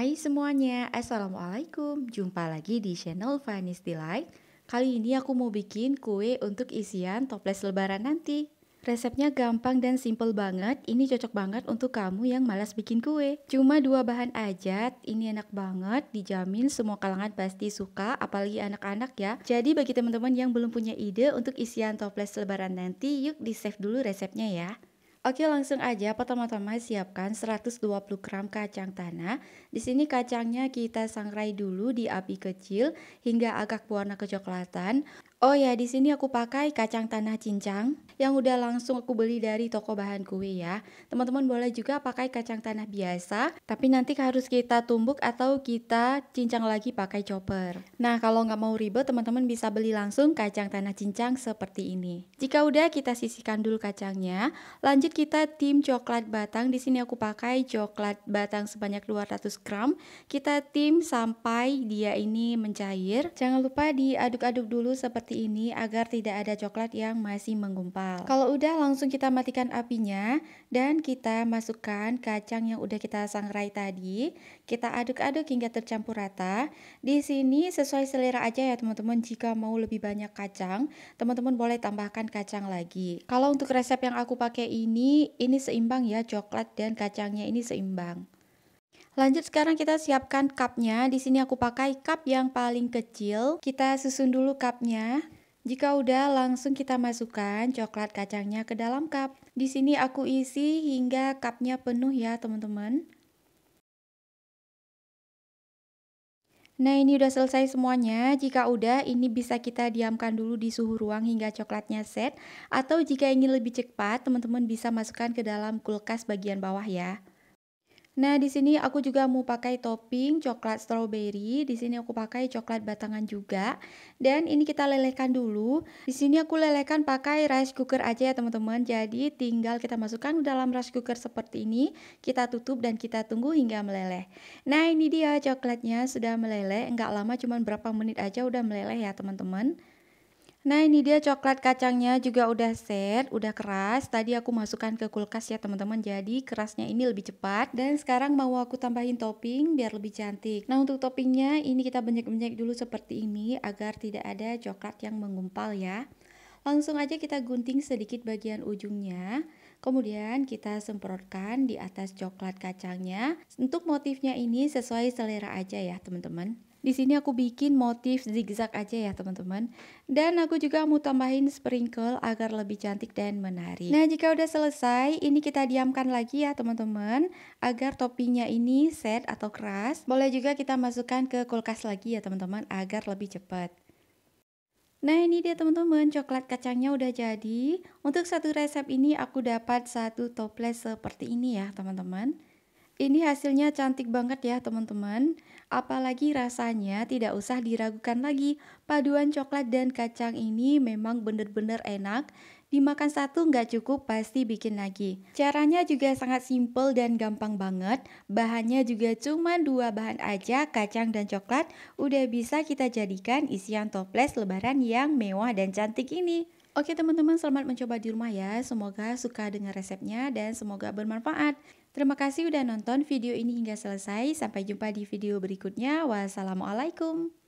Hai semuanya, Assalamualaikum. Jumpa lagi di channel Vanis Delight. Kali ini aku mau bikin kue untuk isian toples lebaran nanti. Resepnya gampang dan simple banget, ini cocok banget untuk kamu yang malas bikin kue. Cuma dua bahan aja, ini enak banget, dijamin semua kalangan pasti suka, apalagi anak-anak ya. Jadi bagi teman-teman yang belum punya ide untuk isian toples lebaran nanti, yuk di save dulu resepnya ya. Oke, langsung aja. Pertama-tama siapkan 120 gram kacang tanah. Di sini kacangnya kita sangrai dulu di api kecil hingga agak berwarna kecoklatan. Oh ya, di sini aku pakai kacang tanah cincang yang udah langsung aku beli dari toko bahan kue ya. Teman-teman boleh juga pakai kacang tanah biasa, tapi nanti harus kita tumbuk atau kita cincang lagi pakai chopper. Nah, kalau nggak mau ribet, teman-teman bisa beli langsung kacang tanah cincang seperti ini. Jika udah, kita sisihkan dulu kacangnya. Lanjut kita tim coklat batang. Di sini aku pakai coklat batang sebanyak 200 gram. Kita tim sampai dia ini mencair. Jangan lupa diaduk-aduk dulu seperti seperti ini agar tidak ada coklat yang masih menggumpal. Kalau udah langsung kita matikan apinya dan kita masukkan kacang yang udah kita sangrai tadi. Kita aduk-aduk hingga tercampur rata. Di sini sesuai selera aja ya teman-teman. Jika mau lebih banyak kacang, teman-teman boleh tambahkan kacang lagi. Kalau untuk resep yang aku pakai ini, ini seimbang ya coklat dan kacangnya ini seimbang. Lanjut sekarang kita siapkan cupnya. Di sini aku pakai cup yang paling kecil. Kita susun dulu cupnya. Jika udah, langsung kita masukkan coklat kacangnya ke dalam cup. Di sini aku isi hingga cupnya penuh ya teman-teman. Nah ini udah selesai semuanya, jika udah ini bisa kita diamkan dulu di suhu ruang hingga coklatnya set Atau jika ingin lebih cepat teman-teman bisa masukkan ke dalam kulkas bagian bawah ya Nah, di sini aku juga mau pakai topping coklat strawberry. Di sini aku pakai coklat batangan juga. Dan ini kita lelehkan dulu. Di sini aku lelehkan pakai rice cooker aja ya, teman-teman. Jadi, tinggal kita masukkan dalam rice cooker seperti ini. Kita tutup dan kita tunggu hingga meleleh. Nah, ini dia coklatnya sudah meleleh. Enggak lama, cuman berapa menit aja udah meleleh ya, teman-teman. Nah ini dia coklat kacangnya juga udah set, udah keras. Tadi aku masukkan ke kulkas ya teman-teman. Jadi kerasnya ini lebih cepat. Dan sekarang mau aku tambahin topping biar lebih cantik. Nah untuk toppingnya ini kita banyak-banyak dulu seperti ini agar tidak ada coklat yang menggumpal ya. Langsung aja kita gunting sedikit bagian ujungnya. Kemudian kita semprotkan di atas coklat kacangnya. Untuk motifnya ini sesuai selera aja ya teman-teman. Di sini aku bikin motif zigzag aja ya teman-teman. Dan aku juga mau tambahin sprinkle agar lebih cantik dan menarik. Nah jika udah selesai, ini kita diamkan lagi ya teman-teman. Agar topinya ini set atau keras. Boleh juga kita masukkan ke kulkas lagi ya teman-teman agar lebih cepat. Nah ini dia teman-teman coklat kacangnya udah jadi Untuk satu resep ini aku dapat satu toples seperti ini ya teman-teman ini hasilnya cantik banget ya teman-teman. Apalagi rasanya tidak usah diragukan lagi. Paduan coklat dan kacang ini memang bener-bener enak. Dimakan satu nggak cukup pasti bikin lagi. Caranya juga sangat simple dan gampang banget. Bahannya juga cuma dua bahan aja, kacang dan coklat. Udah bisa kita jadikan isian toples lebaran yang mewah dan cantik ini. Oke teman-teman, selamat mencoba di rumah ya. Semoga suka dengan resepnya dan semoga bermanfaat. Terima kasih sudah nonton video ini hingga selesai. Sampai jumpa di video berikutnya. Wassalamualaikum.